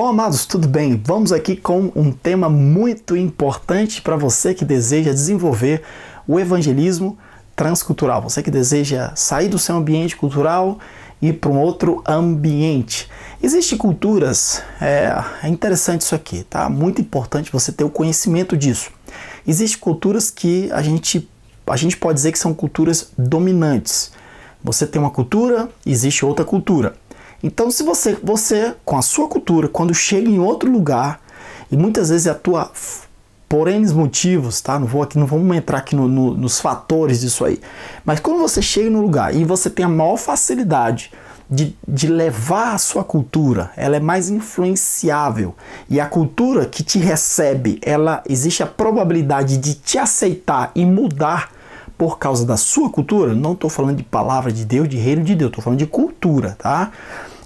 Bom, amados, tudo bem? Vamos aqui com um tema muito importante para você que deseja desenvolver o evangelismo transcultural. Você que deseja sair do seu ambiente cultural e ir para um outro ambiente. Existem culturas, é, é interessante isso aqui, tá? Muito importante você ter o conhecimento disso. Existem culturas que a gente, a gente pode dizer que são culturas dominantes. Você tem uma cultura, existe outra cultura. Então, se você, você com a sua cultura, quando chega em outro lugar, e muitas vezes é a tua por N motivos, tá? Não vou aqui, não vamos entrar aqui no, no, nos fatores disso aí. Mas quando você chega no lugar e você tem a maior facilidade de, de levar a sua cultura, ela é mais influenciável. E a cultura que te recebe, ela existe a probabilidade de te aceitar e mudar por causa da sua cultura, não estou falando de palavra de Deus, de reino de Deus, estou falando de cultura, tá?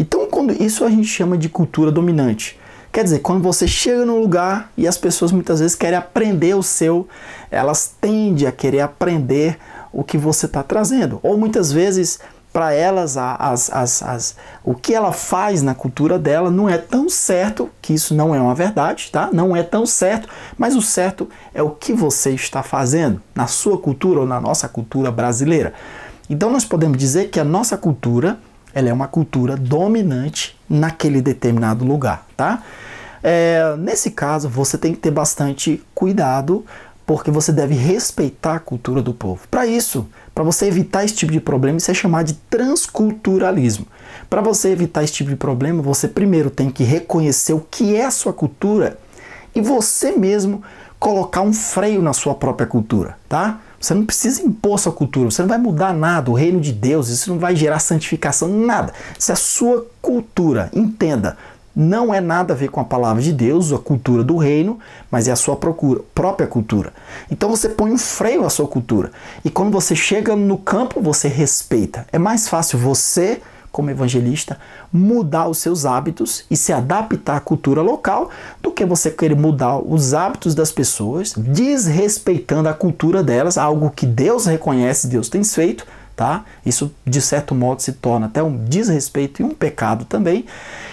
Então, quando isso a gente chama de cultura dominante. Quer dizer, quando você chega num lugar e as pessoas muitas vezes querem aprender o seu, elas tendem a querer aprender o que você está trazendo. Ou muitas vezes, para elas, as, as, as, o que ela faz na cultura dela não é tão certo, que isso não é uma verdade, tá? Não é tão certo, mas o certo é o que você está fazendo na sua cultura ou na nossa cultura brasileira. Então, nós podemos dizer que a nossa cultura ela é uma cultura dominante naquele determinado lugar, tá? É, nesse caso, você tem que ter bastante cuidado, porque você deve respeitar a cultura do povo. Para isso, para você evitar esse tipo de problema, isso é chamado de transculturalismo. Para você evitar esse tipo de problema, você primeiro tem que reconhecer o que é a sua cultura e você mesmo colocar um freio na sua própria cultura, tá? Você não precisa impor sua cultura, você não vai mudar nada, o reino de Deus, isso não vai gerar santificação, nada. Se é a sua cultura, entenda, não é nada a ver com a palavra de Deus, a cultura do reino, mas é a sua procura, própria cultura. Então você põe um freio à sua cultura. E quando você chega no campo, você respeita. É mais fácil você como evangelista, mudar os seus hábitos e se adaptar à cultura local, do que você querer mudar os hábitos das pessoas, desrespeitando a cultura delas, algo que Deus reconhece, Deus tem feito, tá? Isso de certo modo se torna até um desrespeito e um pecado também.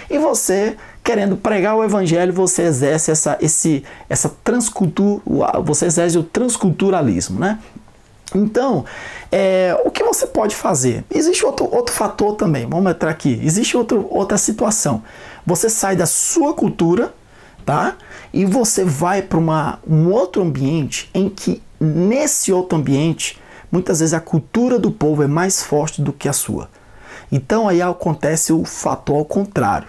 E você querendo pregar o evangelho, você exerce essa esse essa transcultura, você exerce o transculturalismo, né? Então, é, o que você pode fazer? Existe outro, outro fator também, vamos entrar aqui. Existe outro, outra situação. Você sai da sua cultura, tá? E você vai para um outro ambiente em que, nesse outro ambiente, muitas vezes a cultura do povo é mais forte do que a sua. Então aí acontece o fator ao contrário.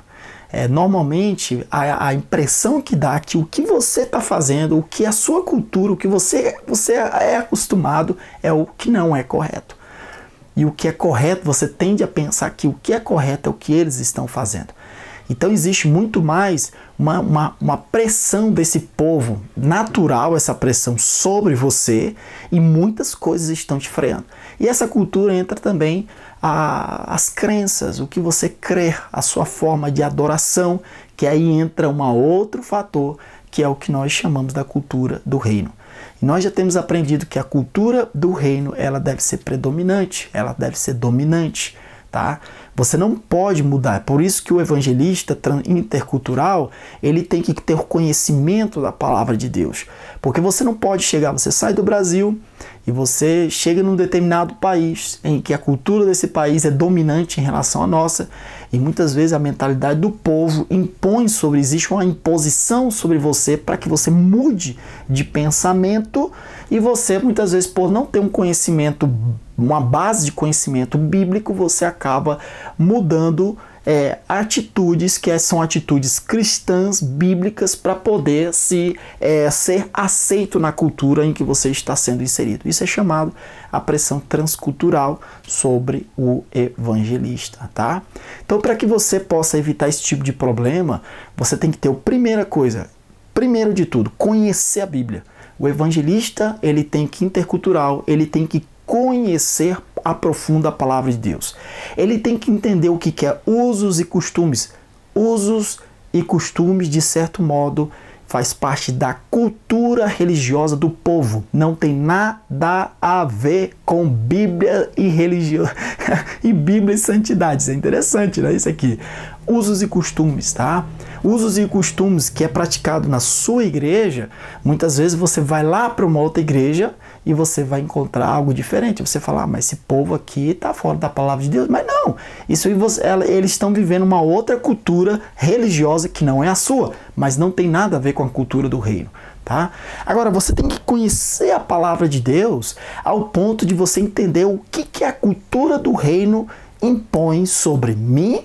É, normalmente a, a, impressão que dá é que o que você está fazendo, o que a sua cultura, o que você, você é acostumado é o que não é correto. E o que é correto, você tende a pensar que o que é correto é o que eles estão fazendo. Então existe muito mais uma, uma, uma, pressão desse povo, natural essa pressão sobre você, e muitas coisas estão te freando. E essa cultura entra também a, as crenças, o que você crê, a sua forma de adoração, que aí entra um outro fator, que é o que nós chamamos da cultura do reino. nós já temos aprendido que a cultura do reino ela deve ser predominante, ela deve ser dominante tá? Você não pode mudar. Por isso que o evangelista intercultural, ele tem que ter o conhecimento da palavra de Deus. Porque você não pode chegar, você sai do Brasil e você chega num determinado país em que a cultura desse país é dominante em relação à nossa, e muitas vezes a mentalidade do povo impõe sobre existe uma imposição sobre você para que você mude de pensamento e você muitas vezes por não ter um conhecimento uma base de conhecimento bíblico, você acaba mudando é, atitudes que é, são atitudes cristãs bíblicas para poder se é, ser aceito na cultura em que você está sendo inserido. Isso é chamado a pressão transcultural sobre o evangelista, tá? Então, para que você possa evitar esse tipo de problema, você tem que ter a primeira coisa, primeiro de tudo, conhecer a Bíblia. O evangelista, ele tem que intercultural, ele tem que conhecer a profunda palavra de Deus. Ele tem que entender o que quer é usos e costumes. Usos e costumes, de certo modo, faz parte da cultura religiosa do povo. Não tem nada a ver com Bíblia e religião e Bíblia e santidade. Isso é interessante, né? Isso aqui. Usos e costumes, tá? Usos e costumes que é praticado na sua igreja, muitas vezes você vai lá para uma outra igreja e você vai encontrar algo diferente. Você falar, ah, mas esse povo aqui está fora da palavra de Deus. Mas não, isso você, eles estão vivendo uma outra cultura religiosa que não é a sua, mas não tem nada a ver com a cultura do reino. Tá? Agora, você tem que conhecer a palavra de Deus ao ponto de você entender o que, que a cultura do reino impõe sobre mim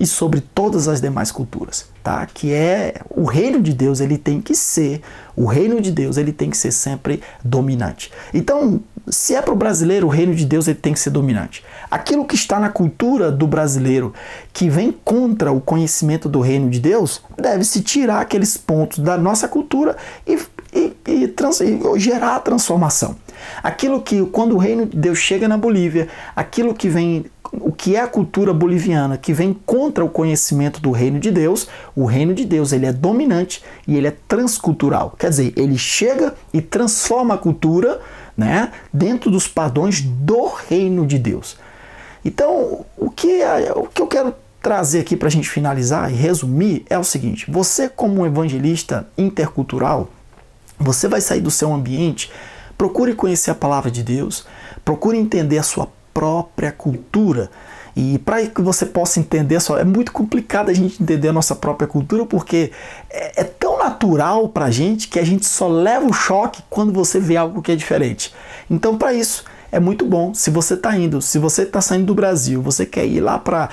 e sobre todas as demais culturas, tá? Que é o reino de Deus, ele tem que ser, o reino de Deus, ele tem que ser sempre dominante. Então, se é para o brasileiro, o reino de Deus ele tem que ser dominante. Aquilo que está na cultura do brasileiro, que vem contra o conhecimento do reino de Deus, deve-se tirar aqueles pontos da nossa cultura e, e, e, trans, e gerar a transformação. Aquilo que, quando o reino de Deus chega na Bolívia, aquilo que vem que é a cultura boliviana, que vem contra o conhecimento do reino de Deus, o reino de Deus ele é dominante e ele é transcultural. Quer dizer, ele chega e transforma a cultura né, dentro dos padrões do reino de Deus. Então, o que, é, o que eu quero trazer aqui para a gente finalizar e resumir é o seguinte: você, como um evangelista intercultural, você vai sair do seu ambiente, procure conhecer a palavra de Deus, procure entender a sua própria cultura. E para que você possa entender só, é muito complicado a gente entender a nossa própria cultura porque é, é tão natural para a gente que a gente só leva o choque quando você vê algo que é diferente. Então, para isso, é muito bom. Se você está indo, se você está saindo do Brasil, você quer ir lá para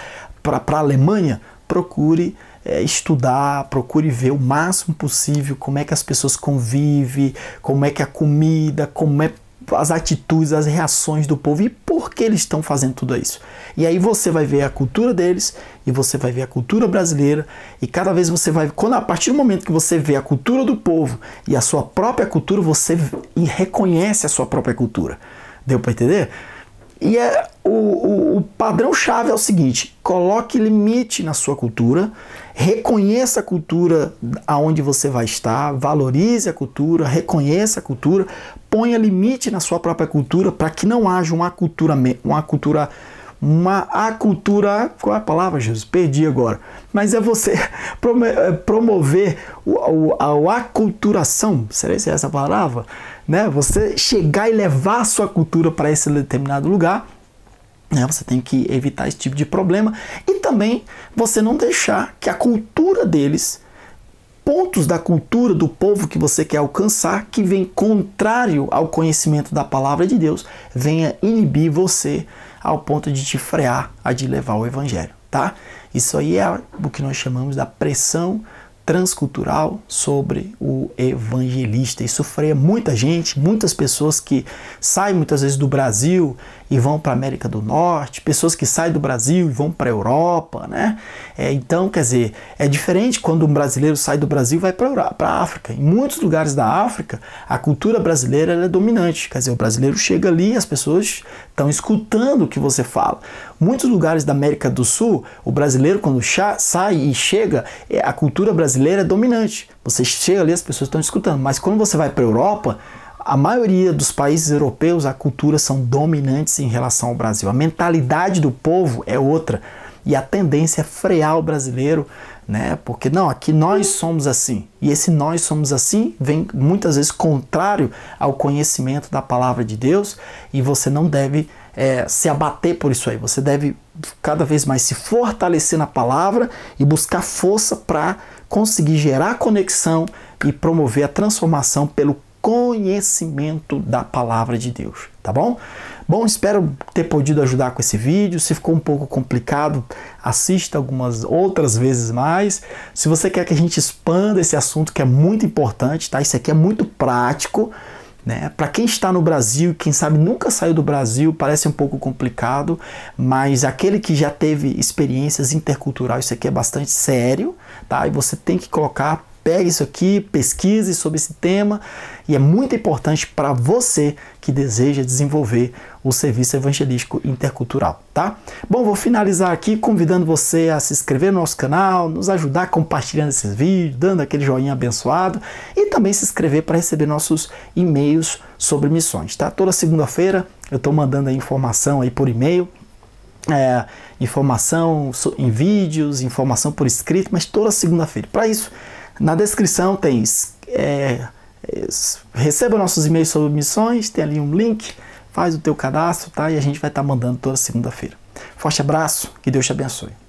a Alemanha, procure é, estudar, procure ver o máximo possível como é que as pessoas convivem, como é que a comida, como é as atitudes, as reações do povo e por que eles estão fazendo tudo isso. E aí você vai ver a cultura deles e você vai ver a cultura brasileira e cada vez você vai quando a partir do momento que você vê a cultura do povo e a sua própria cultura, você reconhece a sua própria cultura. Deu para entender? E é, o, o, o padrão chave é o seguinte: coloque limite na sua cultura, reconheça a cultura aonde você vai estar, valorize a cultura, reconheça a cultura, ponha limite na sua própria cultura para que não haja uma cultura, uma cultura, uma a cultura, qual é a palavra, Jesus? Perdi agora. Mas é você eh, promover a aculturação, será que é essa palavra? Né? Você chegar e levar a sua cultura para esse determinado lugar, né? Você tem que evitar esse tipo de problema e também você não deixar que a cultura deles pontos da cultura do povo que você quer alcançar que vem contrário ao conhecimento da palavra de Deus, venha inibir você ao ponto de te frear a de levar o evangelho, tá? Isso aí é o que nós chamamos da pressão transcultural sobre o evangelista. Isso freia muita gente, muitas pessoas que saem muitas vezes do Brasil e vão para a América do Norte, pessoas que saem do Brasil e vão para a Europa, né? É, então, quer dizer, é diferente quando um brasileiro sai do Brasil e vai para a África. Em muitos lugares da África, a cultura brasileira é dominante. Quer dizer, o brasileiro chega ali e as pessoas estão escutando o que você fala. Muitos lugares da América do Sul, o brasileiro quando sai e chega, é, a cultura brasileira brasileira é dominante. Você chega ali, as pessoas estão escutando. Mas quando você vai para a Europa, a maioria dos países europeus, a cultura são dominantes em relação ao Brasil. A mentalidade do povo é outra. E a tendência é frear o brasileiro, né? Porque não, aqui nós somos assim. E esse nós somos assim vem muitas vezes contrário ao conhecimento da palavra de Deus. E você não deve é, se abater por isso aí. Você deve cada vez mais se fortalecer na palavra e buscar força para conseguir gerar conexão e promover a transformação pelo conhecimento da palavra de Deus, tá bom? Bom, espero ter podido ajudar com esse vídeo. Se ficou um pouco complicado, assista algumas outras vezes mais. Se você quer que a gente expanda esse assunto que é muito importante, tá? Isso aqui é muito prático. Né? Para quem está no Brasil e quem sabe nunca saiu do Brasil, parece um pouco complicado, mas aquele que já teve experiências interculturais, isso aqui é bastante sério, tá? E você tem que colocar, pegue isso aqui, pesquise sobre esse tema, e é muito importante para você que deseja desenvolver o serviço evangelístico intercultural, tá? Bom, vou finalizar aqui convidando você a se inscrever no nosso canal, nos ajudar compartilhando esses vídeos, dando aquele joinha abençoado e também se inscrever para receber nossos e-mails sobre missões, tá? Toda segunda-feira eu estou mandando a informação aí por e-mail, é, informação em vídeos, informação por escrito, mas toda segunda-feira. Para isso, na descrição tem é, é, receba nossos e-mails sobre missões, tem ali um link faz o teu cadastro, tá? E a gente vai estar tá mandando toda segunda-feira. Forte abraço, que Deus te abençoe.